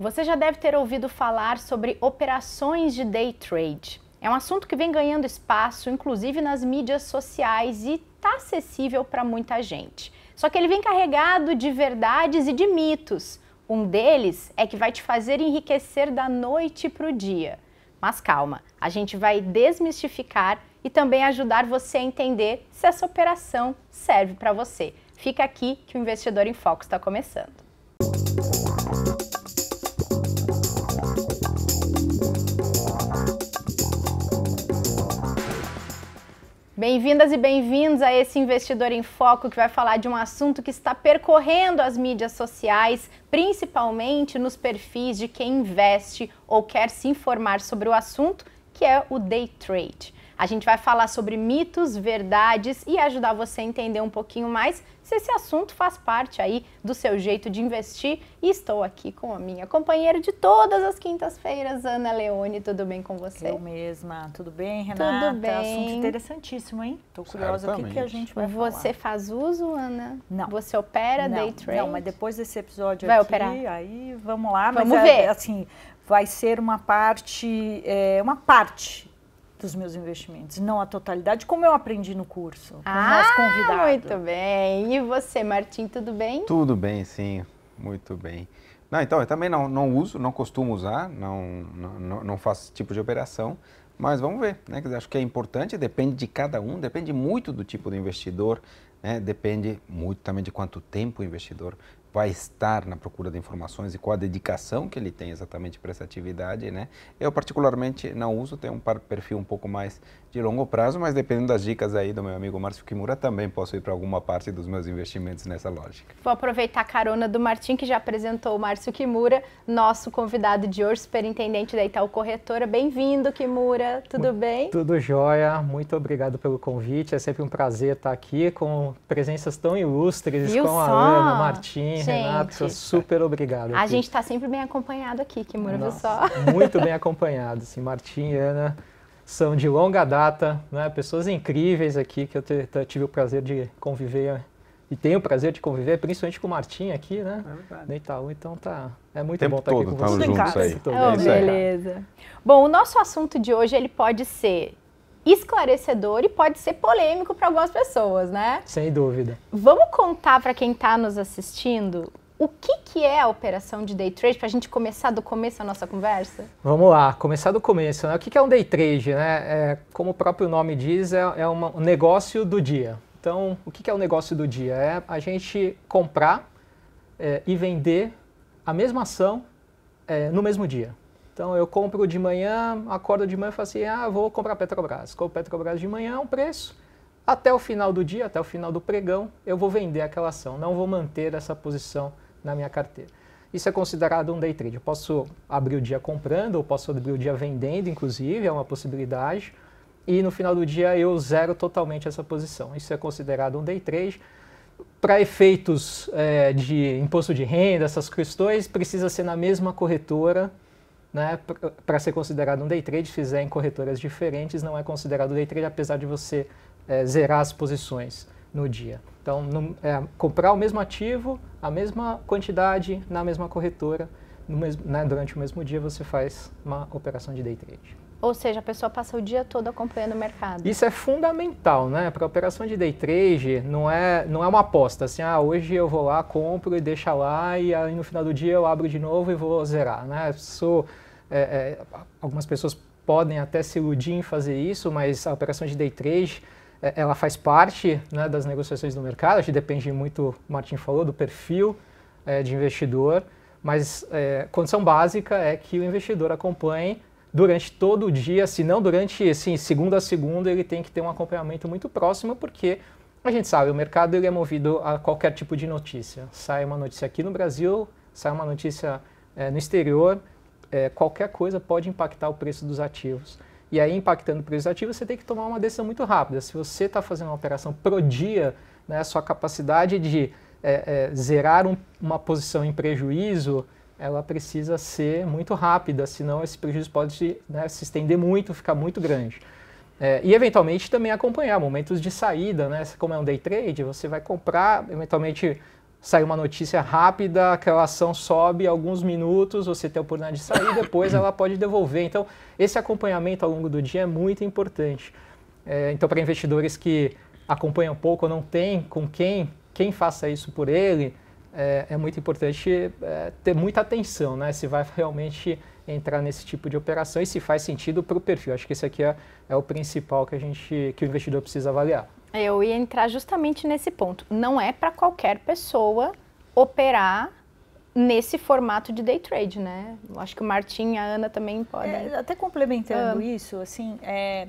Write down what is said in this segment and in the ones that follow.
Você já deve ter ouvido falar sobre operações de day trade. É um assunto que vem ganhando espaço, inclusive nas mídias sociais, e está acessível para muita gente. Só que ele vem carregado de verdades e de mitos. Um deles é que vai te fazer enriquecer da noite para o dia. Mas calma, a gente vai desmistificar e também ajudar você a entender se essa operação serve para você. Fica aqui que o Investidor em Foco está começando. Bem-vindas e bem-vindos a esse Investidor em Foco que vai falar de um assunto que está percorrendo as mídias sociais, principalmente nos perfis de quem investe ou quer se informar sobre o assunto, que é o day trade. A gente vai falar sobre mitos, verdades e ajudar você a entender um pouquinho mais se esse assunto faz parte aí do seu jeito de investir. E estou aqui com a minha companheira de todas as quintas-feiras, Ana Leone. Tudo bem com você? Eu mesma. Tudo bem, Renata? Tudo bem. Assunto interessantíssimo, hein? Tô curiosa Certamente. o que, que a gente vai Você falar. faz uso, Ana? Não. Você opera não, day trade? Não, mas depois desse episódio vai aqui, operar. aí vamos lá. Vamos mas, é, ver. assim, vai ser uma parte, é, uma parte dos meus investimentos, não a totalidade, como eu aprendi no curso, com ah, nosso convidado. Muito bem. E você, Martim, tudo bem? Tudo bem, sim. Muito bem. Não, então, eu também não, não uso, não costumo usar, não, não, não faço esse tipo de operação, mas vamos ver. Né? Dizer, acho que é importante, depende de cada um, depende muito do tipo de investidor, né? depende muito também de quanto tempo o investidor vai estar na procura de informações e qual a dedicação que ele tem exatamente para essa atividade, né? Eu particularmente não uso, tenho um perfil um pouco mais de longo prazo, mas dependendo das dicas aí do meu amigo Márcio Kimura, também posso ir para alguma parte dos meus investimentos nessa lógica. Vou aproveitar a carona do Martim, que já apresentou o Márcio Kimura, nosso convidado de hoje, superintendente da Itaú Corretora. Bem-vindo, Kimura, tudo muito, bem? Tudo jóia, muito obrigado pelo convite, é sempre um prazer estar aqui com presenças tão ilustres, Viu com só? a Ana, Martim, Renato, super obrigado. A gente está sempre bem acompanhado aqui, Kimura, Nossa, viu só? Muito bem acompanhado, sim, Martim e Ana são de longa data, né? pessoas incríveis aqui que eu tive o prazer de conviver e tenho o prazer de conviver, principalmente com o Martim aqui, né? É no Itaú, então tá, é muito bom estar tá todo, aqui com tá vocês. Juntos aí. Todo, é oh, beleza. Bom, o nosso assunto de hoje ele pode ser esclarecedor e pode ser polêmico para algumas pessoas, né? Sem dúvida. Vamos contar para quem está nos assistindo o que, que é a operação de day trade, para a gente começar do começo a nossa conversa? Vamos lá, começar do começo. Né? O que, que é um day trade? Né? É, como o próprio nome diz, é, é uma, um negócio do dia. Então, o que, que é o um negócio do dia? É a gente comprar é, e vender a mesma ação é, no mesmo dia. Então eu compro de manhã, acordo de manhã e falo assim, ah, vou comprar Petrobras. Compro Petrobras de manhã, um preço. Até o final do dia, até o final do pregão, eu vou vender aquela ação. Não vou manter essa posição na minha carteira. Isso é considerado um day trade. Eu posso abrir o dia comprando, ou posso abrir o dia vendendo, inclusive, é uma possibilidade. E no final do dia eu zero totalmente essa posição. Isso é considerado um day trade. Para efeitos é, de imposto de renda, essas questões, precisa ser na mesma corretora né, para ser considerado um day trade. Se fizer em corretoras diferentes, não é considerado day trade, apesar de você é, zerar as posições no dia. Então, no, é, comprar o mesmo ativo, a mesma quantidade na mesma corretora, mesmo, né, durante o mesmo dia você faz uma operação de day trade. Ou seja, a pessoa passa o dia todo acompanhando o mercado. Isso é fundamental, né? Para operação de day trade, não é, não é uma aposta assim, ah, hoje eu vou lá, compro e deixa lá e aí no final do dia eu abro de novo e vou zerar, né? é, é, algumas pessoas podem até se iludir em fazer isso, mas a operação de day trade é, ela faz parte né, das negociações do mercado, a gente depende muito, o Martin falou, do perfil é, de investidor, mas é, condição básica é que o investidor acompanhe durante todo o dia, se não durante, assim, segunda a segunda, ele tem que ter um acompanhamento muito próximo, porque a gente sabe, o mercado ele é movido a qualquer tipo de notícia. Sai uma notícia aqui no Brasil, sai uma notícia é, no exterior, é, qualquer coisa pode impactar o preço dos ativos e aí impactando o preço ativo, você tem que tomar uma decisão muito rápida. Se você está fazendo uma operação pro dia, né, sua capacidade de é, é, zerar um, uma posição em prejuízo, ela precisa ser muito rápida, senão esse prejuízo pode né, se estender muito, ficar muito grande. É, e eventualmente também acompanhar momentos de saída, né? Como é um day trade, você vai comprar, eventualmente sai uma notícia rápida, aquela ação sobe alguns minutos, você tem a oportunidade de sair, depois ela pode devolver. Então, esse acompanhamento ao longo do dia é muito importante. É, então, para investidores que acompanham pouco ou não tem com quem, quem faça isso por ele, é, é muito importante é, ter muita atenção, né? Se vai realmente entrar nesse tipo de operação e se faz sentido para o perfil. Acho que esse aqui é, é o principal que a gente, que o investidor precisa avaliar. Eu ia entrar justamente nesse ponto. Não é para qualquer pessoa operar nesse formato de day trade, né? Eu acho que o Martim e a Ana também podem. É, até complementando ah. isso, assim, é,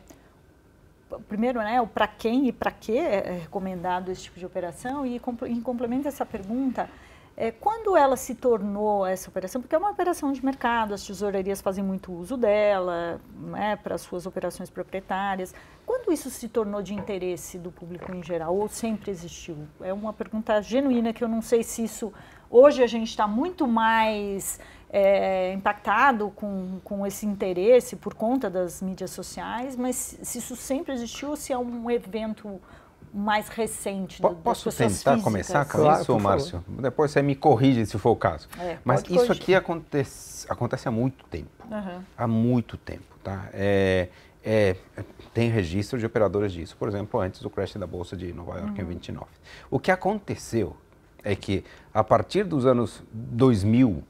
primeiro, né, o para quem e para que é, é recomendado esse tipo de operação e, em complemento a essa pergunta, é, quando ela se tornou essa operação, porque é uma operação de mercado, as tesourarias fazem muito uso dela né, para suas operações proprietárias, quando isso se tornou de interesse do público em geral, ou sempre existiu? É uma pergunta genuína que eu não sei se isso. Hoje a gente está muito mais é, impactado com, com esse interesse por conta das mídias sociais, mas se isso sempre existiu ou se é um evento mais recente. Do, Posso tentar físicas? começar com claro, isso, Márcio? Favor. Depois você me corrige se for o caso. É, Mas isso corrigir. aqui acontece, acontece há muito tempo. Uhum. Há muito tempo, tá? É, é, tem registro de operadoras disso, por exemplo, antes do crash da Bolsa de Nova York uhum. em 29. O que aconteceu é que a partir dos anos 2000, uhum.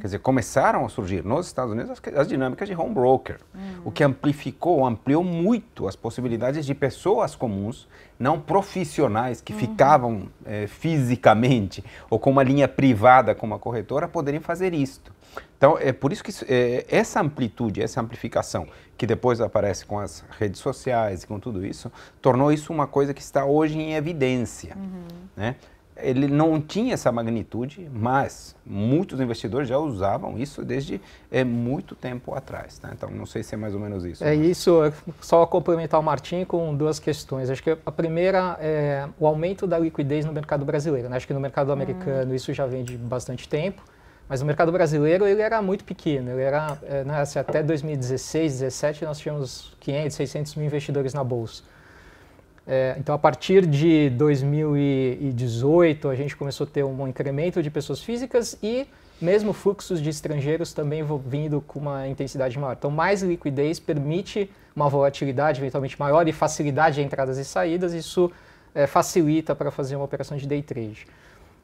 quer dizer, começaram a surgir nos Estados Unidos as, as dinâmicas de home broker, uhum. o que amplificou, ampliou muito as possibilidades de pessoas comuns, não profissionais que uhum. ficavam é, fisicamente ou com uma linha privada com uma corretora, poderem fazer isto. Então, é por isso que é, essa amplitude, essa amplificação, que depois aparece com as redes sociais e com tudo isso, tornou isso uma coisa que está hoje em evidência. Uhum. Né? ele não tinha essa magnitude, mas muitos investidores já usavam isso desde é, muito tempo atrás. Tá? Então, não sei se é mais ou menos isso. É mas... Né? isso. Só complementar o Martim com duas questões. Acho que a primeira é o aumento da liquidez no mercado brasileiro. Né? Acho que no mercado americano hum. isso já vem de bastante tempo, mas no mercado brasileiro ele era muito pequeno. Ele era, é, né, assim, até 2016, 2017, nós tínhamos 500, 600 mil investidores na Bolsa. É, então, a partir de 2018, a gente começou a ter um incremento de pessoas físicas e mesmo fluxos de estrangeiros também vindo com uma intensidade maior. Então, mais liquidez permite uma volatilidade eventualmente maior e facilidade de entradas e saídas. Isso é, facilita para fazer uma operação de day trade.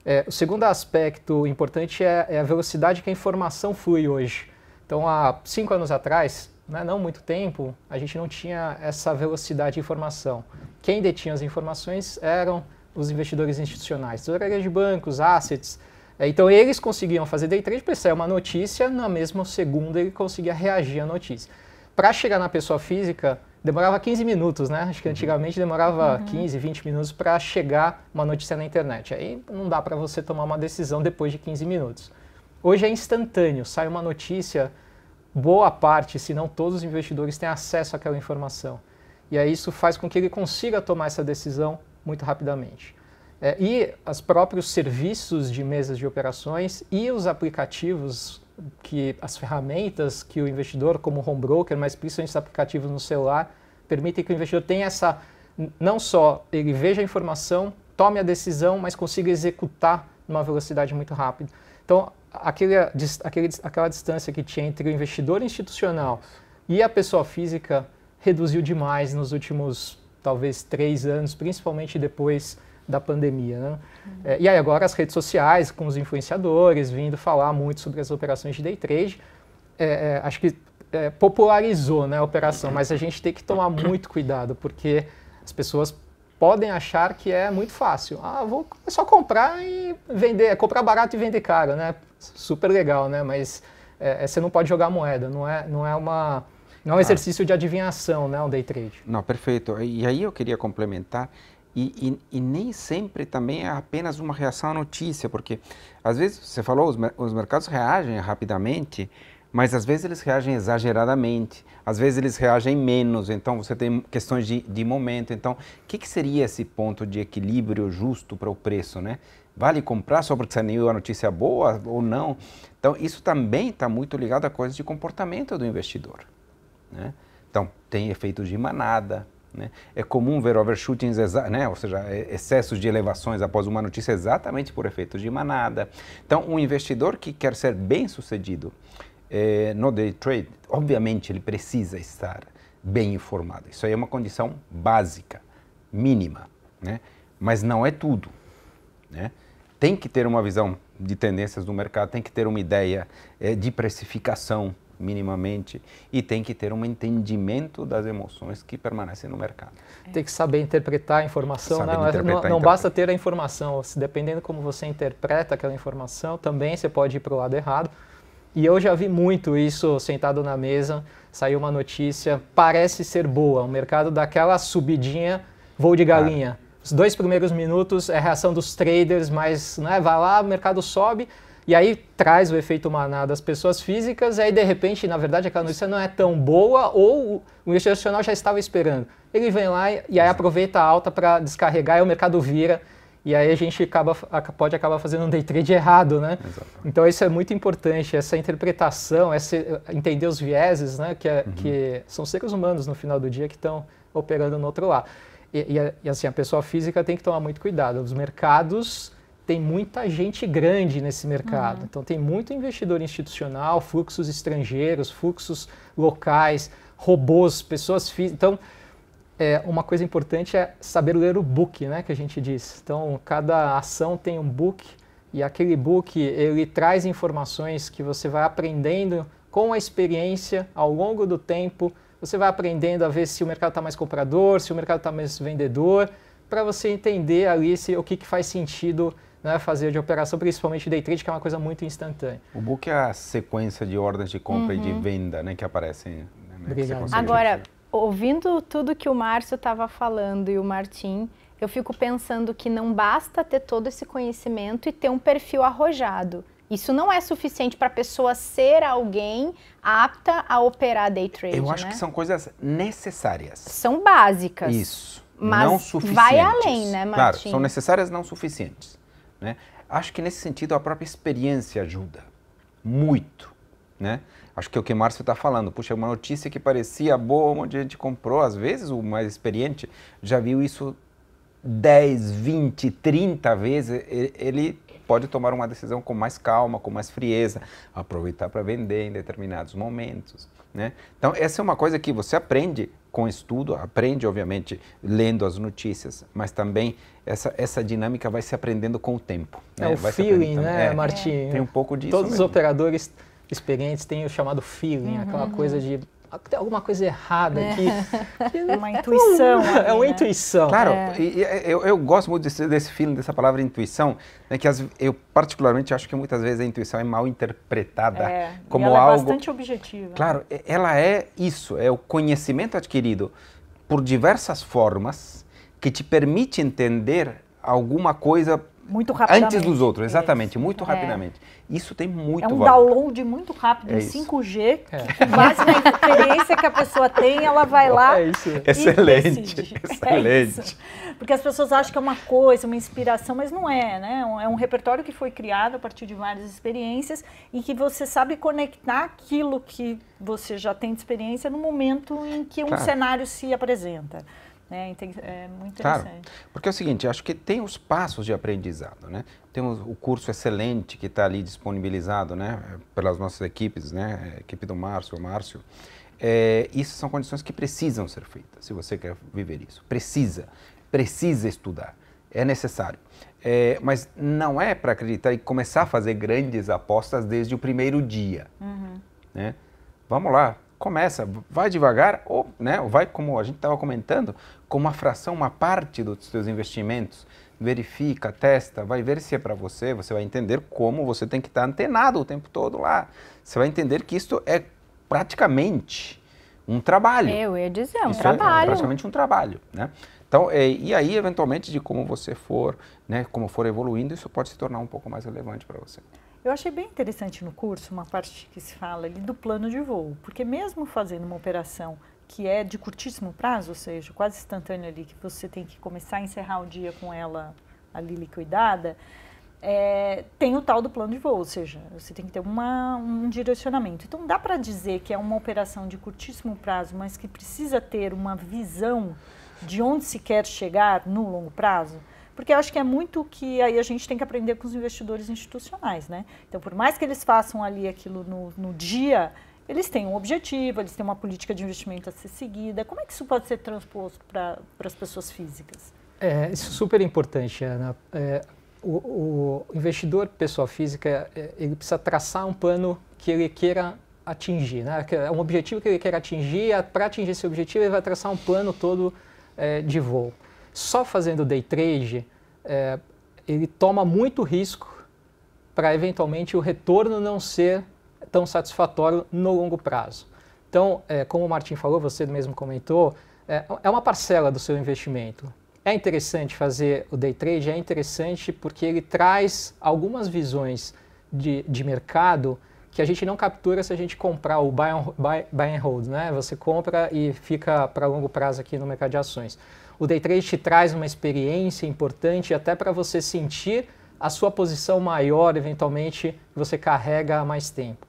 É, o segundo aspecto importante é, é, a velocidade que a informação flui hoje. Então, há cinco anos atrás, né, não muito tempo, a gente não tinha essa velocidade de informação. Quem detinha as informações eram os investidores institucionais, tesouraria de bancos, assets. É, então eles conseguiam fazer day trade, porque uma notícia, na mesma segunda ele conseguia reagir à notícia. Para chegar na pessoa física, demorava 15 minutos, né? Acho que uhum. antigamente demorava uhum. 15, 20 minutos para chegar uma notícia na internet. Aí não dá para você tomar uma decisão depois de 15 minutos. Hoje é instantâneo, sai uma notícia, boa parte, se não todos os investidores têm acesso àquela informação. E aí isso faz com que ele consiga tomar essa decisão muito rapidamente. É, e os próprios serviços de mesas de operações e os aplicativos, que as ferramentas que o investidor, como home broker, mas principalmente os aplicativos no celular, permitem que o investidor tenha essa, não só ele veja a informação, tome a decisão, mas consiga executar numa velocidade muito rápida. Então, aquele, aquele, aquela distância que tinha entre o investidor institucional e a pessoa física reduziu demais nos últimos, talvez, três anos, principalmente depois da pandemia. Né? Uhum. É, e aí agora as redes sociais, com os influenciadores, vindo falar muito sobre as operações de day trade, é, é, acho que é, popularizou né, a operação, uhum. mas a gente tem que tomar muito cuidado, porque as pessoas podem achar que é muito fácil. Ah, vou é só comprar e vender, é comprar barato e vender caro, né? Super legal, né? Mas é, é, você não pode jogar moeda, não é, não é uma não é um ah. exercício de adivinhação, né, o um day trade. Não, perfeito. E aí eu queria complementar e, e, e, nem sempre também é apenas uma reação à notícia, porque às vezes você falou os, os mercados reagem rapidamente, mas às vezes eles reagem exageradamente às vezes eles reagem menos, então você tem questões de, de momento. Então, o que, que seria esse ponto de equilíbrio justo para o preço, né? Vale comprar só porque saiu a notícia boa ou não? Então, isso também está muito ligado a coisas de comportamento do investidor, né? Então, tem efeitos de manada, né? é comum ver overshootings, né? ou seja, é, excessos de elevações após uma notícia exatamente por efeitos de manada. Então, um investidor que quer ser bem sucedido, é, no day trade, obviamente ele precisa estar bem informado. Isso aí é uma condição básica, mínima, né? Mas não é tudo, né? Tem que ter uma visão de tendências do mercado, tem que ter uma ideia é, de precificação minimamente e tem que ter um entendimento das emoções que permanecem no mercado. É. Tem que saber interpretar a informação, né? interpretar, não, não basta ter a informação, dependendo como você interpreta aquela informação, também você pode ir para o lado errado. E eu já vi muito isso sentado na mesa, saiu uma notícia, parece ser boa, o mercado daquela subidinha, voo de galinha. Ah. Os dois primeiros minutos é a reação dos traders, mas né, vai lá, o mercado sobe, e aí traz o efeito manada das pessoas físicas, e aí de repente, na verdade, aquela notícia não é tão boa, ou o institucional já estava esperando. Ele vem lá e aí aproveita a alta para descarregar, e o mercado vira, e aí a gente acaba, pode acabar fazendo um day trade errado, né? Exato. Então isso é muito importante, essa interpretação, essa, entender os vieses, né? Que, é, uhum. que são seres humanos no final do dia que estão operando no outro lado. E, e, e, assim, a pessoa física tem que tomar muito cuidado. Os mercados, tem muita gente grande nesse mercado. Uhum. Então tem muito investidor institucional, fluxos estrangeiros, fluxos locais, robôs, pessoas físicas. Então é, uma coisa importante é saber ler o book, né, que a gente diz. Então, cada ação tem um book e aquele book ele traz informações que você vai aprendendo com a experiência ao longo do tempo. Você vai aprendendo a ver se o mercado está mais comprador, se o mercado está mais vendedor, para você entender ali se, o que, que faz sentido né, fazer de operação, principalmente day trade, que é uma coisa muito instantânea. O book é a sequência de ordens de compra uhum. e de uhum. venda né, que aparecem. Né, Obrigado. Que Agora, ouvindo tudo que o Márcio estava falando e o Martim, eu fico pensando que não basta ter todo esse conhecimento e ter um perfil arrojado. Isso não é suficiente para a pessoa ser alguém apta a operar day trade. Eu acho né? que são coisas necessárias. São básicas. Isso. Mas não suficientes. vai além, né, Martim? Claro, são necessárias, não suficientes. Né? Acho que nesse sentido a própria experiência ajuda muito, né? Acho que é o que o Márcio está falando. Puxa, uma notícia que parecia boa, um monte de gente comprou. Às vezes, o mais experiente já viu isso 10, 20, 30 vezes. Ele pode tomar uma decisão com mais calma, com mais frieza, aproveitar para vender em determinados momentos. Né? Então, essa é uma coisa que você aprende com estudo, aprende, obviamente, lendo as notícias, mas também essa, essa dinâmica vai se aprendendo com o tempo. Né? É o vai feeling, né, é, Martinho? Tem um pouco disso. Todos mesmo. os operadores experientes têm o chamado feeling, uhum. aquela uhum. coisa de tem alguma coisa errada é. aqui. Uma é intuição. é uma né? intuição. Claro, é. eu, eu gosto muito desse, desse dessa palavra intuição, né, que as, eu particularmente acho que muitas vezes a intuição é mal interpretada é. é como ela algo. É bastante objetiva. Claro, ela é isso, é o conhecimento adquirido por diversas formas que te permite entender alguma coisa muito rapidamente. Antes dos outros, exatamente, muito é. rapidamente. É. Isso tem muito valor. É um valor. download muito rápido, é em 5G, é. que base na experiência que a pessoa tem, ela vai lá é isso. Excelente, é excelente. Isso. Porque as pessoas acham que é uma coisa, uma inspiração, mas não é, né? É um repertório que foi criado a partir de várias experiências e que você sabe conectar aquilo que você já tem de experiência no momento em que um claro. cenário se apresenta. É, é muito interessante. Claro, porque é o seguinte, acho que tem os passos de aprendizado, né? Temos o curso excelente que está ali disponibilizado, né? Pelas nossas equipes, né? A equipe do Márcio, Márcio. É, isso são condições que precisam ser feitas, se você quer viver isso. Precisa, precisa estudar, é necessário. É, mas não é para acreditar e começar a fazer grandes apostas desde o primeiro dia, uhum. né? Vamos lá, começa, vai devagar, ou né, vai, como a gente estava comentando, com uma fração, uma parte dos seus investimentos. Verifica, testa, vai ver se é para você, você vai entender como você tem que estar tá antenado o tempo todo lá. Você vai entender que isto é praticamente um trabalho. Eu ia dizer, um Isso é trabalho. É praticamente um trabalho, né? Então, é, e aí, eventualmente, de como você for, né, como for evoluindo, isso pode se tornar um pouco mais relevante para você. Eu achei bem interessante no curso uma parte que se fala ali do plano de voo, porque mesmo fazendo uma operação que é de curtíssimo prazo, ou seja, quase instantânea ali, que você tem que começar a encerrar o dia com ela ali liquidada, é, tem o tal do plano de voo, ou seja, você tem que ter uma, um direcionamento. Então dá para dizer que é uma operação de curtíssimo prazo, mas que precisa ter uma visão de onde se quer chegar no longo prazo? Porque eu acho que é muito que aí a gente tem que aprender com os investidores institucionais, né? Então, por mais que eles façam ali aquilo no, no dia, eles têm um objetivo, eles têm uma política de investimento a ser seguida. Como é que isso pode ser transposto para as pessoas físicas? É, isso é super importante, Ana. É, o, o, investidor pessoa física, é, ele precisa traçar um plano que ele queira atingir, né? É um objetivo que ele queira atingir, para atingir esse objetivo ele vai traçar um plano todo é, de voo só fazendo day trade, é, ele toma muito risco para eventualmente o retorno não ser tão satisfatório no longo prazo. Então, é, como o Martin falou, você mesmo comentou, é, é uma parcela do seu investimento. É interessante fazer o day trade, é interessante porque ele traz algumas visões de, de mercado que a gente não captura se a gente comprar o buy, buy, buy and hold, né? Você compra e fica para longo prazo aqui no mercado de ações. O day trade te traz uma experiência importante até para você sentir a sua posição maior, eventualmente, que você carrega há mais tempo.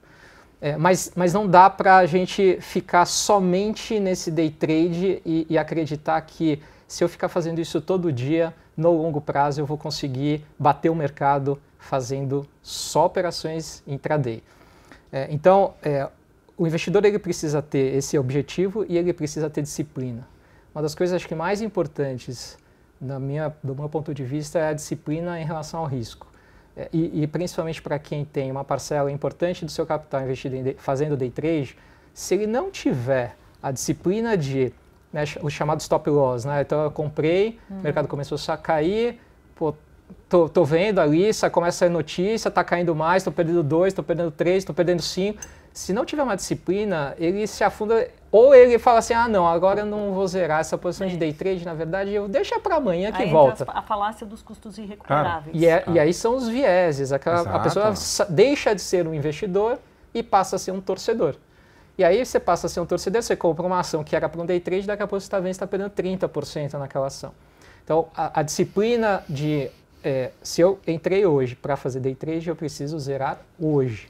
É, mas, mas não dá para a gente ficar somente nesse day trade e, e acreditar que se eu ficar fazendo isso todo dia, no longo prazo eu vou conseguir bater o mercado fazendo só operações intraday. É, então, é, o investidor ele precisa ter esse objetivo e ele precisa ter disciplina uma das coisas acho que mais importantes na minha, do meu ponto de vista é a disciplina em relação ao risco. É, e, e principalmente para quem tem uma parcela importante do seu capital investido em, fazendo day trade, se ele não tiver a disciplina de né, o chamado stop loss, né? Então eu comprei, o mercado uhum. começou a cair, pô, tô, tô vendo ali, começa a notícia, está caindo mais, tô perdendo dois, tô perdendo três, tô perdendo cinco. Se não tiver uma disciplina, ele se afunda ou ele fala assim, ah não, agora eu não vou zerar essa posição é. de day é trade, na verdade eu deixo para amanhã que aí volta. a falácia dos custos irrecuperáveis. E, é, ah. e, aí são os vieses, aquela, a pessoa deixa de ser um investidor e passa a ser um torcedor. E aí você passa a ser um torcedor, você compra uma ação que era para um day trade, daqui a pouco você está vendo está perdendo 30% naquela ação. Então a, a disciplina de é, se eu entrei hoje para fazer day trade, eu preciso zerar hoje.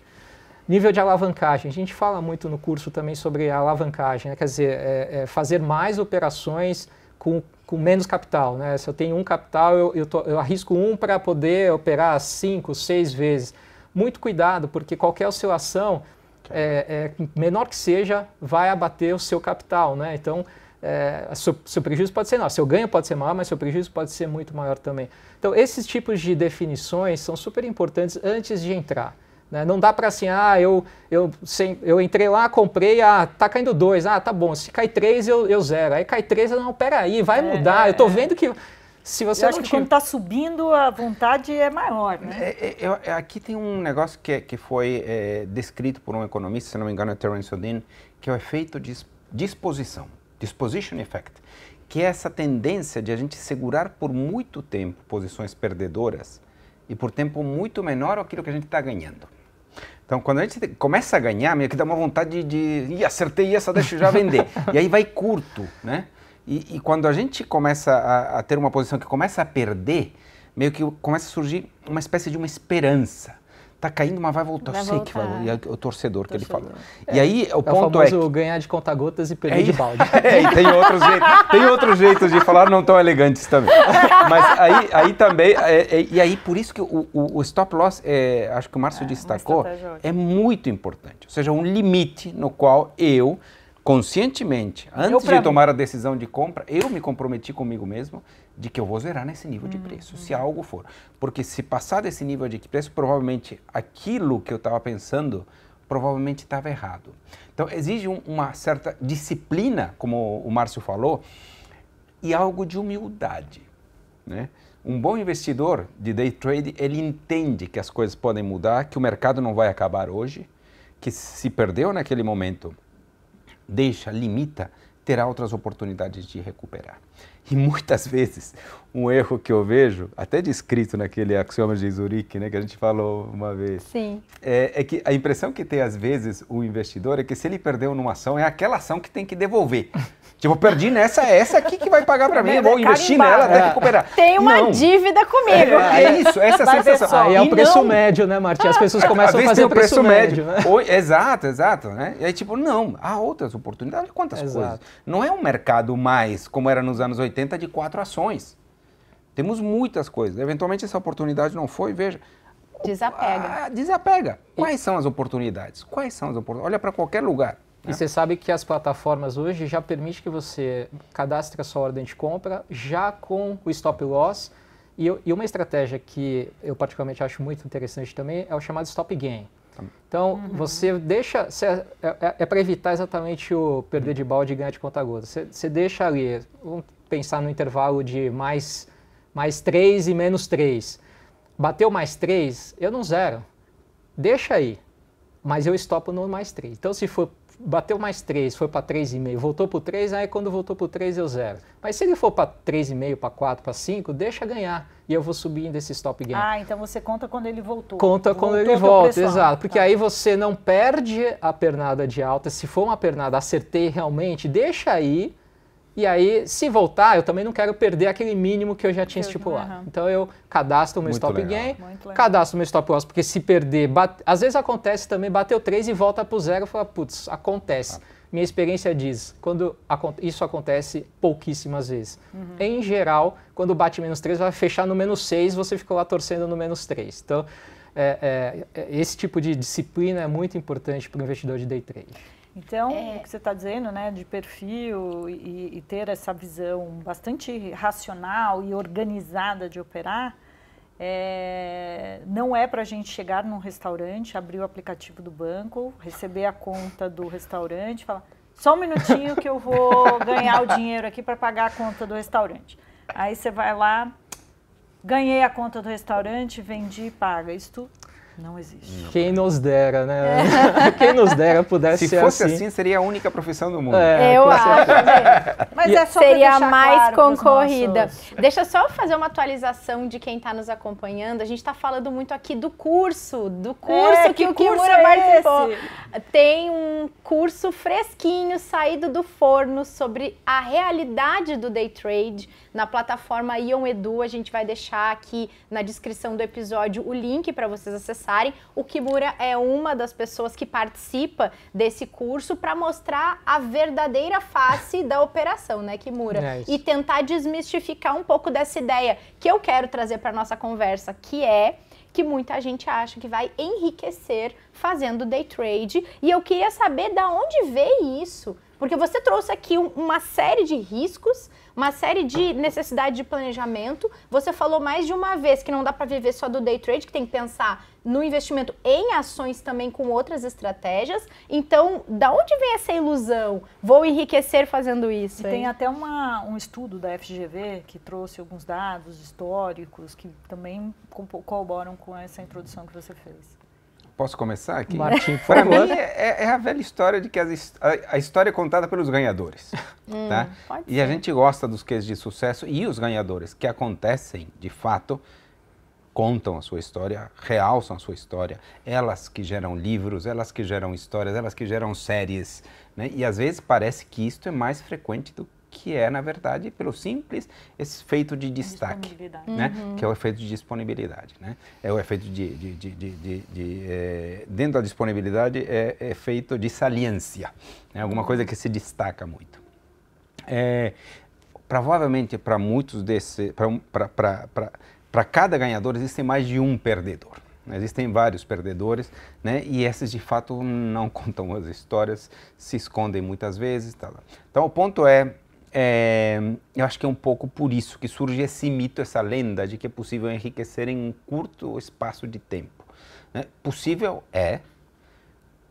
Nível de alavancagem. A gente fala muito no curso também sobre alavancagem, né? quer dizer, é, é fazer mais operações com, com menos capital. Né? Se eu tenho um capital, eu, eu, tô, eu arrisco um para poder operar cinco, seis vezes. Muito cuidado, porque qualquer é oscilação, é, é, menor que seja, vai abater o seu capital. Né? Então, é, seu, seu, prejuízo pode ser não, seu ganho pode ser maior, mas seu prejuízo pode ser muito maior também. Então, esses tipos de definições são super importantes antes de entrar. Né? Não dá para assim, ah, eu, eu, sem, eu entrei lá, comprei, ah, tá caindo dois, ah, tá bom, se cai três eu, eu zero. Aí cai três, não, peraí, vai é, mudar, é, eu tô é. vendo que... Se você eu acho que quando está subindo, a vontade é maior, né? É, é, eu, é, aqui tem um negócio que, que foi descrito por um economista, se não me engano é Terence O'Dean, que é o efeito de disposição, disposition effect, que é essa tendência de a gente segurar por muito tempo posições perdedoras e por tempo muito menor aquilo que a gente está ganhando. Então, quando a gente começa a ganhar, meio que dá uma vontade de, Ih, acertei essa, deixa eu já vender. e aí vai curto, né? E, e quando a gente começa a, a ter uma posição que começa a perder, meio que começa a surgir uma espécie de uma esperança tá caindo, mas vai voltar. Vai eu sei voltar. que vai voltar. E é o torcedor, torcedor. que ele fala. É, e aí é. o é ponto o é famoso é que... ganhar de conta-gotas e perder é, de balde. É, e tem outros jeitos, tem outros jeitos de falar não tão elegantes também. mas aí, aí também é, e aí por isso que o, o, o stop loss, acho que o Márcio destacou, é muito importante. Ou seja, um limite no qual eu conscientemente, antes de tomar a decisão de compra, eu me comprometi comigo mesmo de que eu vou zerar nesse nível uhum. de preço, se uhum. algo for. Porque se passar desse nível de preço, provavelmente aquilo que eu estava pensando provavelmente estava errado. Então, exige um, uma certa disciplina, como o Márcio falou, e algo de humildade. Né? Um bom investidor de day trade, ele entende que as coisas podem mudar, que o mercado não vai acabar hoje, que se perdeu naquele momento, deixa, limita, terá outras oportunidades de recuperar. E muitas vezes, um erro que eu vejo, até descrito naquele axioma de Zurich, né, que a gente falou uma vez, Sim. É, é que a impressão que tem às vezes o investidor é que se ele perdeu numa ação, é aquela ação que tem que devolver. Tipo, perdi nessa, essa aqui que vai pagar para mim. Eu vou é investir nela até é. recuperar. Tem uma não. dívida comigo. É, é, isso, essa é a sensação. Aí é o preço não... médio, né, Martim? As pessoas começam a, a fazer o preço, preço médio. médio né? exato, exato. Né? E aí, tipo, não, há outras oportunidades. Quantas exato. coisas? Não é um mercado mais, como era nos anos 80, de quatro ações. Temos muitas coisas. Eventualmente essa oportunidade não foi, veja. Desapega. Ah, desapega. Quais são as oportunidades? Quais são as oportunidades? Olha para qualquer lugar. E você sabe que as plataformas hoje já permitem que você cadastre a sua ordem de compra já com o stop loss. E, e uma estratégia que eu particularmente acho muito interessante também é o chamado stop gain. Então, uhum. você deixa. Você, é, é, é para evitar exatamente o perder de balde e ganhar de conta gota. Você, você, deixa ali, vamos pensar no intervalo de mais, mais 3 e menos 3. Bateu mais 3, eu não zero. Deixa aí. Mas eu estopo no mais 3. Então, se for bateu mais 3, foi para 3,5, voltou para 3, aí quando voltou para 3 eu zero. Mas se ele for para 3,5, para 4, para 5, deixa ganhar. E eu vou subindo esse stop gain. Ah, então você conta quando ele voltou. Conta voltou quando ele volta, exato. Porque tá. aí você não perde a pernada de alta. Se for uma pernada, acertei realmente, deixa aí e aí, se voltar, eu também não quero perder aquele mínimo que eu já tinha estipulado. Uhum. Então, eu cadastro meu stop gain, cadastro meu stop loss, porque se perder, bate... às vezes acontece também, bateu 3 e volta para o zero e fala, putz, acontece. Ah. Minha experiência diz, quando isso acontece pouquíssimas vezes. Uhum. Em geral, quando bate menos 3, vai fechar no menos 6, você ficou lá torcendo no menos 3. Então, é, é, é, esse tipo de disciplina é muito importante para o investidor de day trade. Então, é... o que você está dizendo, né, de perfil e, e, ter essa visão bastante racional e organizada de operar, é... não é para a gente chegar num restaurante, abrir o aplicativo do banco, receber a conta do restaurante, falar só um minutinho que eu vou ganhar o dinheiro aqui para pagar a conta do restaurante. Aí você vai lá, ganhei a conta do restaurante, vendi e paga. Isso não existe. Quem nos dera, né? É. Quem nos dera pudesse Se ser assim. fosse assim, seria a única profissão do mundo. É, é eu acho. Mas é só seria a mais claro concorrida. Deixa eu só fazer uma atualização de quem está nos acompanhando. A gente está falando muito aqui do curso, do é, curso é, que, que, o Kimura curso é participou. Tem um curso fresquinho, saído do forno, sobre a realidade do day trade na plataforma Ion Edu. A gente vai deixar aqui na descrição do episódio o link para vocês acessarem. O Kimura é uma das pessoas que participa desse curso para mostrar a verdadeira face da operação, né, Kimura? É e tentar desmistificar um pouco dessa ideia que eu quero trazer para nossa conversa, que é que muita gente acha que vai enriquecer fazendo day trade. E eu queria saber da onde veio isso. Porque você trouxe aqui uma série de riscos, uma série de necessidade de planejamento. Você falou mais de uma vez que não dá para viver só do day trade, que tem que pensar no investimento em ações também com outras estratégias. Então, da onde vem essa ilusão? Vou enriquecer fazendo isso? tem até uma, um estudo da FGV que trouxe alguns dados históricos que também corroboram com essa introdução que você fez. Posso começar aqui? Martim, Para mim, é, é, a velha história de que as, a, a, história é contada pelos ganhadores. Tá? Hum, tá? E a gente gosta dos cases de sucesso e os ganhadores que acontecem, de fato, contam a sua história, realçam a sua história. Elas que geram livros, elas que geram histórias, elas que geram séries. Né? E às vezes parece que isto é mais frequente do que é, na verdade, pelo simples efeito de destaque, né? Uhum. que é o efeito de disponibilidade. Né? É o efeito de... de, de, de é, dentro da disponibilidade, é efeito de saliência, né? alguma coisa que se destaca muito. É, provavelmente, para muitos desses... Para cada ganhador, existem mais de um perdedor. Né? Existem vários perdedores, né? E esses de fato não contam as histórias, se escondem muitas vezes. Tá lá. Então o ponto é é, eu acho que é um pouco por isso que surge esse mito, essa lenda de que é possível enriquecer em um curto espaço de tempo. Né? Possível é,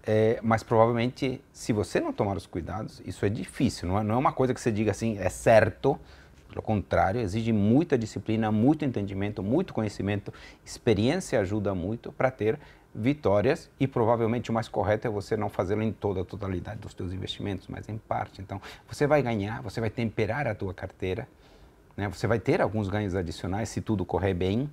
é, mas provavelmente, se você não tomar os cuidados, isso é difícil. Não é, não é uma coisa que você diga assim, é certo. Pelo contrário, exige muita disciplina, muito entendimento, muito conhecimento. Experiência ajuda muito para ter vitórias e provavelmente o mais correto é você não fazê-lo em toda a totalidade dos seus investimentos, mas em parte. Então, você vai ganhar, você vai temperar a tua carteira, né? você vai ter alguns ganhos adicionais se tudo correr bem,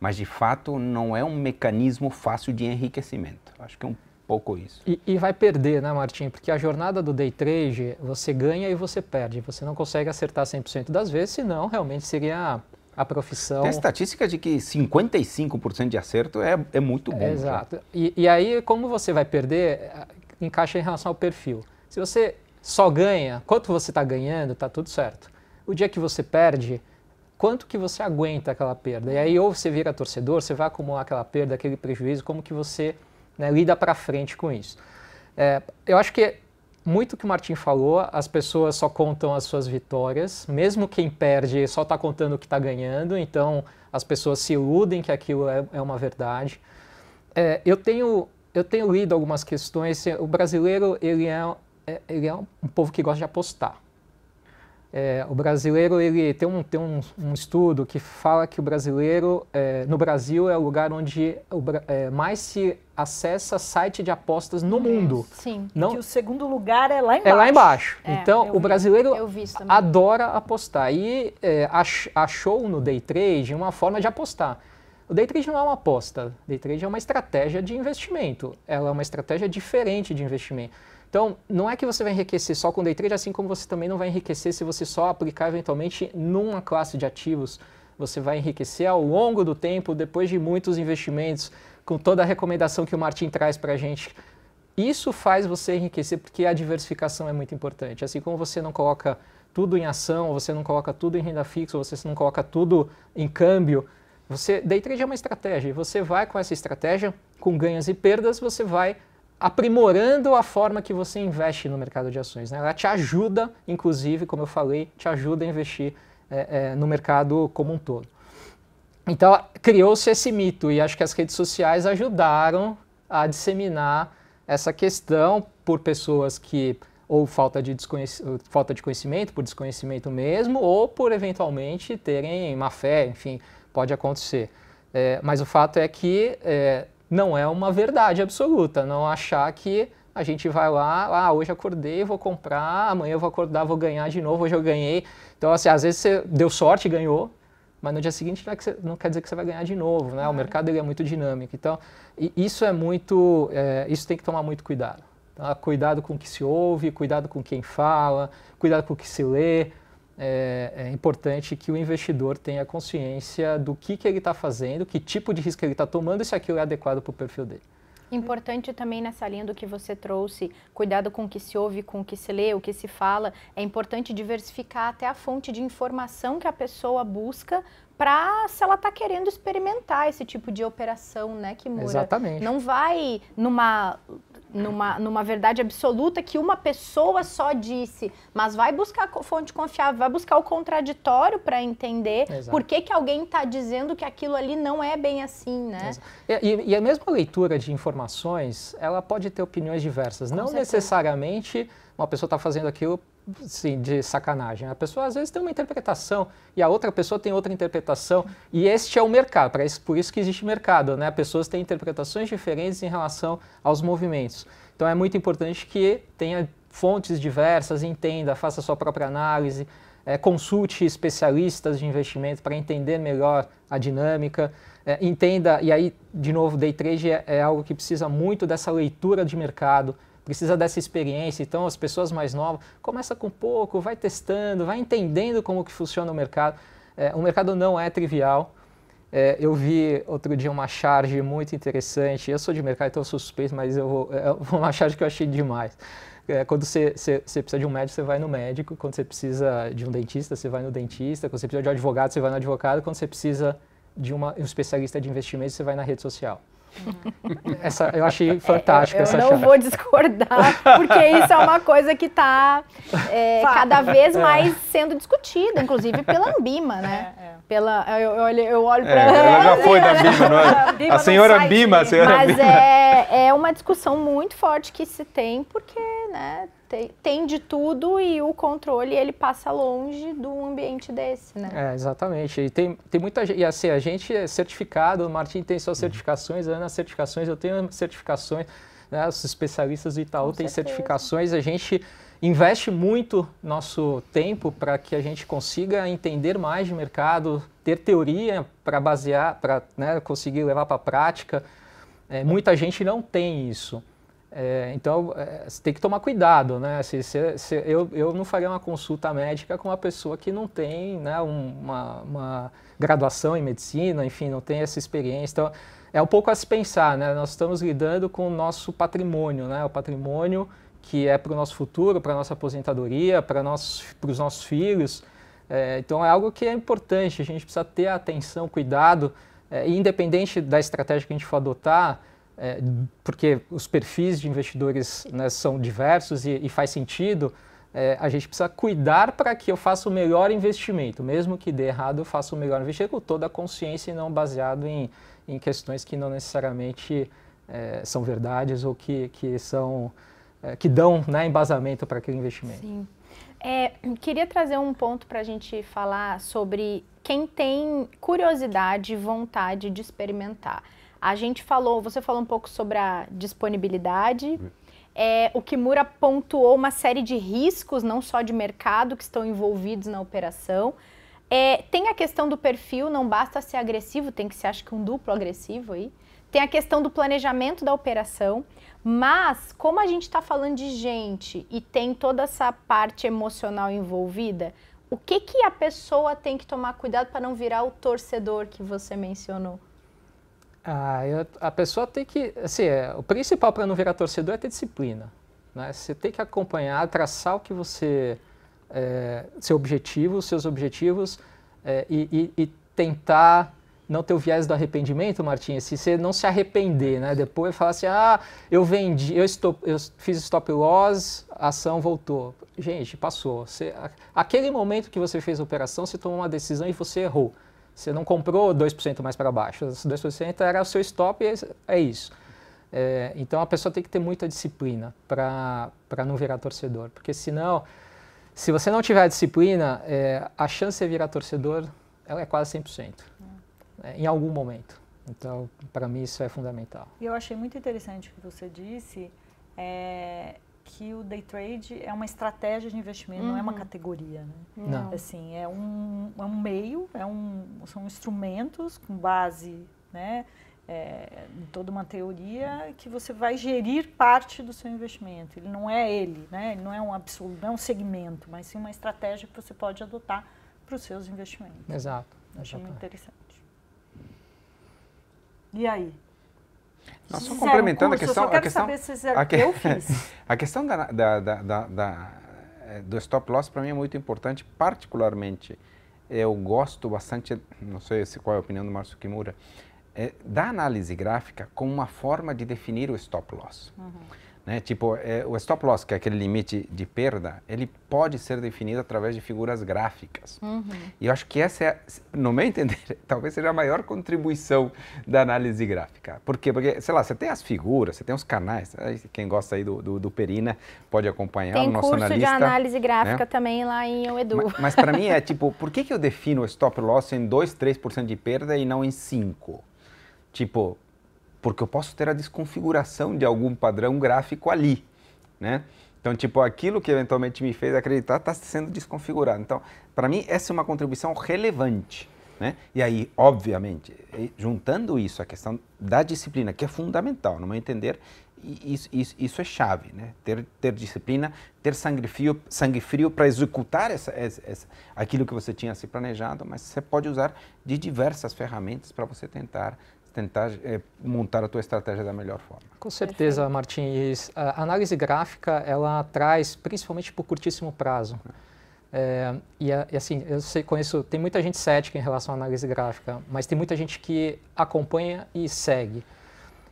mas de fato não é um mecanismo fácil de enriquecimento. Acho que é um pouco isso. E, e vai perder, né, Martim? Porque a jornada do day trade, você ganha e você perde. Você não consegue acertar 100% das vezes, senão realmente seria a profissão. Tem a estatística de que 55% de acerto é, é muito bom. É, exato. E, e, aí, como você vai perder, eh, encaixa em relação ao perfil. Se você só ganha, quanto você está ganhando, está tudo certo. O dia que você perde, quanto que você aguenta aquela perda? E aí, ou você vira torcedor, você vai acumular aquela perda, aquele prejuízo, como que você né, lida para frente com isso? É, eu acho que muito que o Martin falou, as pessoas só contam as suas vitórias, mesmo quem perde só está contando o que está ganhando, então as pessoas se iludem que aquilo é, é uma verdade. É, eu, tenho, eu tenho lido algumas questões, o brasileiro ele é, é ele é um povo que gosta de apostar, é, o brasileiro, ele tem, um, tem um, um estudo que fala que o brasileiro, é, no Brasil, é o lugar onde o, é, mais se acessa site de apostas no mundo. É, sim, Não, que o segundo lugar é lá embaixo. É lá embaixo. É, então, o vi, brasileiro adora apostar e é, ach, achou no day trade uma forma de apostar. O day trade não é uma aposta, day trade é uma estratégia de investimento. Ela é uma estratégia diferente de investimento. Então, não é que você vai enriquecer só com day trade, assim como você também não vai enriquecer se você só aplicar eventualmente numa classe de ativos. Você vai enriquecer ao longo do tempo, depois de muitos investimentos, com toda a recomendação que o Martin traz para a gente. Isso faz você enriquecer porque a diversificação é muito importante. Assim como você não coloca tudo em ação, você não coloca tudo em renda fixa, você não coloca tudo em câmbio, você day trade é uma estratégia. Você vai com essa estratégia, com ganhos e perdas, você vai aprimorando a forma que você investe no mercado de ações. Né? Ela te ajuda, inclusive, como eu falei, te ajuda a investir é, é, no mercado como um todo. Então, criou-se esse mito e acho que as redes sociais ajudaram a disseminar essa questão por pessoas que ou falta de, falta de conhecimento, por desconhecimento mesmo, ou por eventualmente terem má fé, enfim, pode acontecer. É, mas o fato é que é, não é uma verdade absoluta. Não achar que a gente vai lá, ah, hoje acordei, vou comprar, amanhã eu vou acordar, vou ganhar de novo, hoje eu ganhei. Então, assim, às vezes você deu sorte e ganhou, mas no dia seguinte não, é que você, não quer dizer que você vai ganhar de novo, né? O mercado ele é muito dinâmico. Então, isso é muito, é, isso tem que tomar muito cuidado. Tá? Cuidado com o que se ouve, cuidado com quem fala, cuidado com o que se lê, é, é, importante que o investidor tenha consciência do que, que ele está fazendo, que tipo de risco ele está tomando e se aquilo é adequado para o perfil dele. Importante também nessa linha do que você trouxe, cuidado com o que se ouve, com o que se lê, o que se fala. É importante diversificar até a fonte de informação que a pessoa busca para se ela está querendo experimentar esse tipo de operação, né, que Exatamente. Não vai numa numa, numa verdade absoluta que uma pessoa só disse, mas vai buscar fonte confiável, vai buscar o contraditório para entender Exato. por que, que alguém está dizendo que aquilo ali não é bem assim, né? E, e, a mesma leitura de informações, ela pode ter opiniões diversas, Com não certeza. necessariamente uma pessoa está fazendo aquilo Sim, de sacanagem. A pessoa às vezes tem uma interpretação e a outra pessoa tem outra interpretação e este é o mercado. É por isso que existe mercado, né? Pessoas têm interpretações diferentes em relação aos movimentos. Então é muito importante que tenha fontes diversas, entenda, faça sua própria análise, é, consulte especialistas de investimento para entender melhor a dinâmica, é, entenda e aí de novo day trade é, é algo que precisa muito dessa leitura de mercado precisa dessa experiência. Então, as pessoas mais novas, começa com pouco, vai testando, vai entendendo como que funciona o mercado. É, o mercado não é trivial. É, eu vi outro dia uma charge muito interessante. Eu sou de mercado, então eu sou suspeito, mas eu vou, é uma charge que eu achei demais. É, quando você, você, você precisa de um médico, você vai no médico. Quando você precisa de um dentista, você vai no dentista. Quando você precisa de um advogado, você vai no advogado. Quando você precisa de uma, um especialista de investimento, você vai na rede social. Essa, eu achei fantástica eu, essa Eu não chave. vou discordar, porque isso é uma coisa que está é, cada vez é. mais sendo discutida, inclusive pela Ambima, né? É, é. Pela, eu, olho, eu olho para é, ela. já foi da Ambima, não é? A senhora Ambima, senhora Mas Bima. É, é uma discussão muito forte que se tem, porque, né? tem, de tudo e o controle ele passa longe de um ambiente desse, né? É, exatamente. E tem, tem muita gente, e assim, a gente é certificado, o Martin tem suas uhum. certificações, a Ana certificações, eu tenho certificações, né? Os especialistas do Itaú têm certificações, a gente investe muito nosso tempo para que a gente consiga entender mais de mercado, ter teoria para basear, para né, conseguir levar para a prática. É, muita gente não tem isso. É, então, é, você tem que tomar cuidado, né? se, se, eu, eu não faria uma consulta médica com uma pessoa que não tem né, uma, uma, graduação em medicina, enfim, não tem essa experiência. Então, é um pouco a se pensar, né? Nós estamos lidando com o nosso patrimônio, né? O patrimônio que é para o nosso futuro, para a nossa aposentadoria, para nossos, os nossos filhos. É, então, é algo que é importante, a gente precisa ter atenção, cuidado, é, independente da estratégia que a gente for adotar, é, porque os perfis de investidores né, são diversos e, e faz sentido, é, a gente precisa cuidar para que eu faça o melhor investimento. Mesmo que dê errado, eu faça o melhor investimento com toda a consciência e não baseado em, em questões que não necessariamente é, são verdades ou que, que são é, que dão né, embasamento para aquele investimento. Sim. É, queria trazer um ponto para a gente falar sobre quem tem curiosidade e vontade de experimentar. A gente falou, você falou um pouco sobre a disponibilidade. Uhum. É, o Kimura pontuou uma série de riscos, não só de mercado, que estão envolvidos na operação. É, tem a questão do perfil, não basta ser agressivo, tem que ser, acho que, um duplo agressivo aí. Tem a questão do planejamento da operação, mas como a gente está falando de gente e tem toda essa parte emocional envolvida, o que, que a pessoa tem que tomar cuidado para não virar o torcedor que você mencionou? Ah, eu, a pessoa tem que. Assim, é, o principal para não virar torcedor é ter disciplina. Né? Você tem que acompanhar, traçar o que você. É, seu objetivo, seus objetivos é, e, e, e, tentar não ter o viés do arrependimento, Martim. Se você não se arrepender, né? depois falar assim: ah, eu vendi, eu, estou eu fiz stop loss, a ação voltou. Gente, passou. Você, aquele momento que você fez a operação, você tomou uma decisão e você errou você não comprou 2% mais para baixo, os 2% era o seu stop e é, é isso. É, então a pessoa tem que ter muita disciplina para não virar torcedor, porque senão, se você não tiver a disciplina, é, a chance de virar torcedor ela é quase 100%, é. Né, em algum momento. Então, para mim, isso é fundamental. E eu achei muito interessante o que você disse, é, que o day trade é uma estratégia de investimento, uhum. não é uma uhum. categoria. Né? Não. Assim, é um, é um meio, é um, são instrumentos com base né, é, em toda uma teoria que você vai gerir parte do seu investimento. Ele não é ele, né? ele não é um absoluto, não é um segmento, mas sim uma estratégia que você pode adotar para os seus investimentos. Exato. Acho muito interessante. E aí? Não, só complementando curso, a questão. Eu só questão, saber se fizeram, a que, eu fiz. A questão da, da, da, da eh, do stop loss para mim é muito importante, particularmente. Eu gosto bastante, não sei se qual é a opinião do Márcio Kimura, é, da análise gráfica como uma forma de definir o stop loss. Uhum. Né? Tipo, é, o stop loss, que é aquele limite de perda, ele pode ser definido através de figuras gráficas. Uhum. E eu acho que essa, é, no meu entender, talvez seja a maior contribuição da análise gráfica. Por quê? Porque, sei lá, você tem as figuras, você tem os canais. Quem gosta aí do, do, do Perina pode acompanhar tem o nosso analista. Tem curso de análise né? gráfica né? também lá em Edu. Mas, mas para mim é tipo, por que, que eu defino o stop loss em 2, 3% de perda e não em 5%? Tipo, porque eu posso ter a desconfiguração de algum padrão gráfico ali, né? Então, tipo, aquilo que eventualmente me fez acreditar está sendo desconfigurado. Então, para mim, essa é uma contribuição relevante. Né? E aí, obviamente, juntando isso à questão da disciplina, que é fundamental, no meu entender, isso, isso, isso é chave, né? Ter, ter disciplina, ter sangue frio, sangue frio para executar essa, essa, essa, aquilo que você tinha se planejado, mas você pode usar de diversas ferramentas para você tentar tentar é, montar a tua estratégia da melhor forma. Com certeza, Martins. A análise gráfica, ela traz, principalmente por curtíssimo prazo. É, e, e, assim, eu sei, conheço, tem muita gente cética em relação à análise gráfica, mas tem muita gente que acompanha e segue.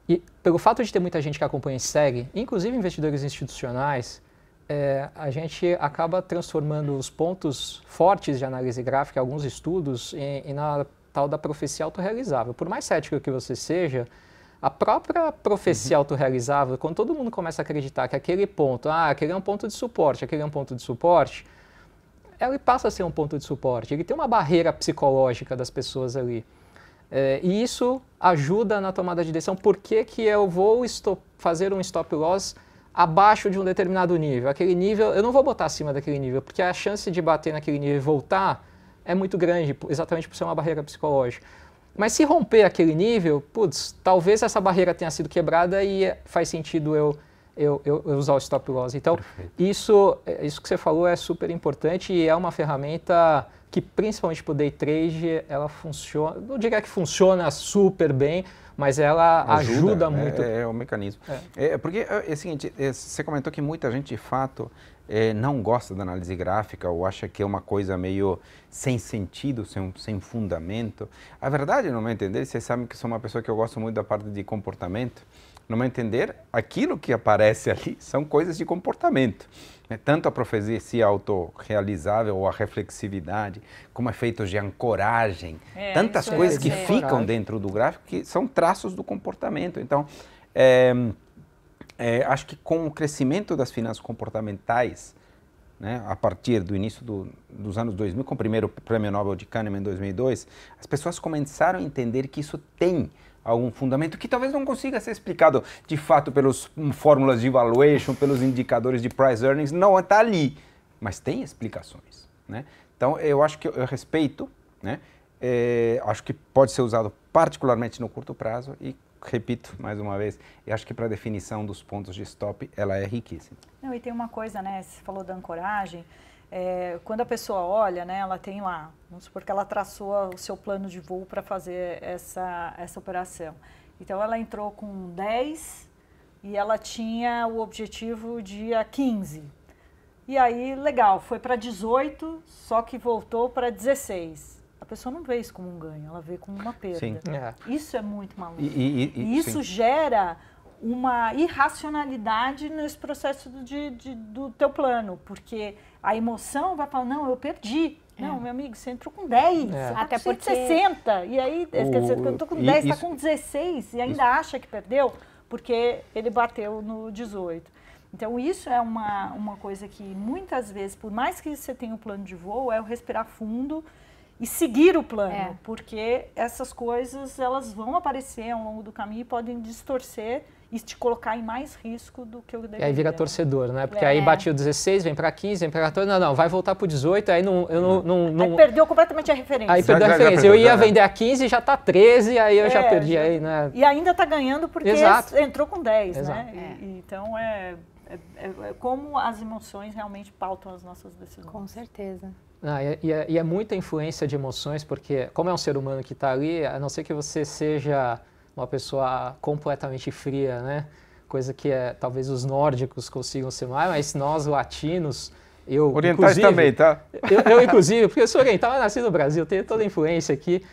E pelo fato de ter muita gente que acompanha e segue, inclusive investidores institucionais, é, a gente acaba transformando os pontos fortes de análise gráfica, alguns estudos, em, em na tal da profecia autorrealizável. Por mais cético que você seja, a própria profecia uhum. autorrealizável, quando todo mundo começa a acreditar que aquele ponto, ah, aquele é um ponto de suporte, aquele é um ponto de suporte, ele passa a ser um ponto de suporte. Ele tem uma barreira psicológica das pessoas ali. É, e isso ajuda na tomada de decisão. Por que, que eu vou fazer um stop loss abaixo de um determinado nível? Aquele nível, eu não vou botar acima daquele nível, porque a chance de bater naquele nível e voltar é muito grande, exatamente por ser uma barreira psicológica. Mas se romper aquele nível, putz, talvez essa barreira tenha sido quebrada e faz sentido eu eu, eu, eu usar o stop loss. Então, isso, é, isso que você falou é super importante e é uma ferramenta que, principalmente para o day trade, ela funciona. Não diria que funciona super bem, mas ela ajuda, ajuda é, muito. É, é, o mecanismo. É. é porque é, é o seguinte, você comentou que muita gente, de fato, não gosta da análise gráfica ou acha que é uma coisa meio sem sentido, sem, sem fundamento. A verdade, no meu entender, vocês sabem que sou uma pessoa que eu gosto muito da parte de comportamento. No meu entender, aquilo que aparece ali são coisas de comportamento. Né? Tanto a profecia autorrealizável ou a reflexividade, como efeitos é de ancoragem, é, tantas é coisas é, que é. ficam dentro do gráfico que são traços do comportamento. Então, é, acho que com o crescimento das finanças comportamentais, né, a partir do início do, dos anos 2000, com o primeiro prêmio Nobel de Kahneman em 2002, as pessoas começaram a entender que isso tem algum fundamento que talvez não consiga ser explicado de fato pelas hum, fórmulas de valuation, pelos indicadores de price earnings, não está ali, mas tem explicações, né? Então eu acho que eu respeito, né? É, acho que pode ser usado particularmente no curto prazo e repito mais uma vez, eu acho que para a definição dos pontos de stop ela é riquíssima. Não, e tem uma coisa, né? Você falou da ancoragem. É, quando a pessoa olha, né, ela tem lá, vamos supor que ela traçou o seu plano de voo para fazer essa, essa operação. Então ela entrou com 10 e ela tinha o objetivo dia 15. E aí, legal, foi para 18, só que voltou para 16. A pessoa não vê isso como um ganho, ela vê como uma perda. Sim. É. Isso é muito maluco. E, e, e isso sim. gera uma irracionalidade nesse processo de, de, do teu plano, porque a emoção vai falar, não, eu perdi. É. Não, meu amigo, você entrou com 10, é. tá até com porque... 60, e aí, o... quer dizer, eu tô com 10, está com 16, e ainda isso... acha que perdeu, porque ele bateu no 18. Então, isso é uma, uma coisa que muitas vezes, por mais que você tenha um plano de voo, é o respirar fundo, e seguir o plano, é. porque essas coisas elas vão aparecer ao longo do caminho e podem distorcer e te colocar em mais risco do que o deveria. E aí vira torcedor, né? Porque é. aí batiu 16, vem para 15, vem para 14, não, não, vai voltar para 18, aí não, eu não, não, é. não... Aí perdeu completamente a referência. Aí perdeu já, a referência. eu ia né? vender a 15, já tá 13, aí eu é, já perdi já... aí, né? E ainda tá ganhando porque Exato. entrou com 10, né? Exato. né? É. Então é, é, é, como as emoções realmente pautam as nossas decisões. Com certeza. Ah, e, e é muita influência de emoções, porque como é um ser humano que está ali, a não ser que você seja uma pessoa completamente fria, né? Coisa que é, talvez os nórdicos consigam ser mais, mas nós latinos, eu orientais também, tá? Eu, eu inclusive, porque eu sou oriental, eu nasci no Brasil, tenho toda a influência aqui,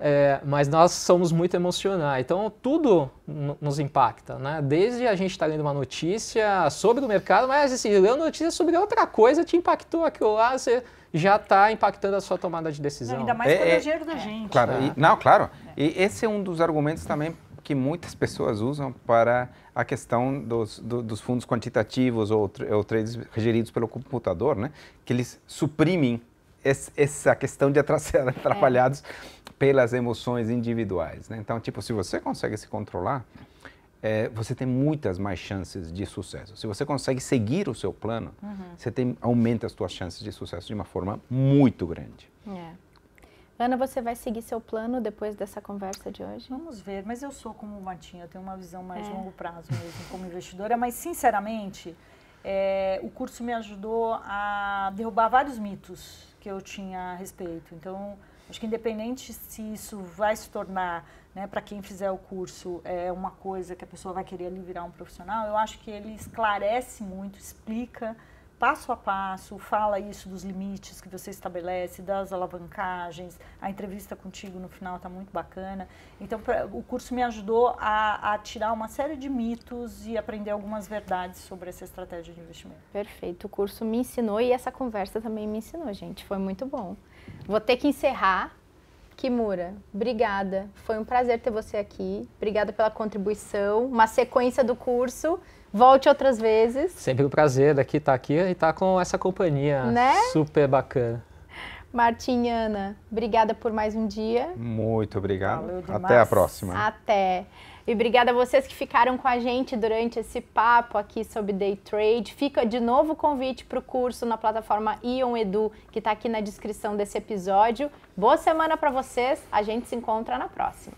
é, mas nós somos muito emocionais. Então tudo nos impacta, né? Desde a gente estar tá lendo uma notícia sobre o mercado, mas assim, lendo notícia sobre outra coisa te impactou aquilo lá, você já está impactando a sua tomada de decisão. ainda mais é, quando é, é dinheiro da gente. Claro, e, é. não, claro. E esse é um dos argumentos também que muitas pessoas usam para a questão dos, do, dos fundos quantitativos ou, ou trades geridos pelo computador, né? Que eles suprimem esse, essa questão de ser atrapalhados é. pelas emoções individuais, né? Então, tipo, se você consegue se controlar, é, você tem muitas mais chances de sucesso. Se você consegue seguir o seu plano, uhum. você tem, aumenta as suas chances de sucesso de uma forma muito grande. É. Ana, você vai seguir seu plano depois dessa conversa de hoje? Vamos ver, mas eu sou como o Martinho, eu tenho uma visão mais é. longo prazo mesmo como investidora, mas sinceramente, é, o curso me ajudou a derrubar vários mitos que eu tinha a respeito. Então, acho que independente se isso vai se tornar, né, para quem fizer o curso, é uma coisa que a pessoa vai querer ali virar um profissional, eu acho que ele esclarece muito, explica passo a passo, fala isso dos limites que você estabelece, das alavancagens. A entrevista contigo no final está muito bacana. Então, pra, o curso me ajudou a, a, tirar uma série de mitos e aprender algumas verdades sobre essa estratégia de investimento. Perfeito. O curso me ensinou e essa conversa também me ensinou, gente. Foi muito bom. Vou ter que encerrar. Kimura, obrigada. Foi um prazer ter você aqui. Obrigada pela contribuição. Uma sequência do curso. Volte outras vezes. Sempre um prazer daqui estar tá aqui e estar tá com essa companhia né? super bacana. Ana, obrigada por mais um dia. Muito obrigado. Até a próxima. Até. E obrigada a vocês que ficaram com a gente durante esse papo aqui sobre day trade. Fica de novo o convite para o curso na plataforma Ion Edu, que está aqui na descrição desse episódio. Boa semana para vocês. A gente se encontra na próxima.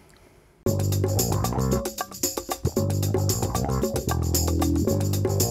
Música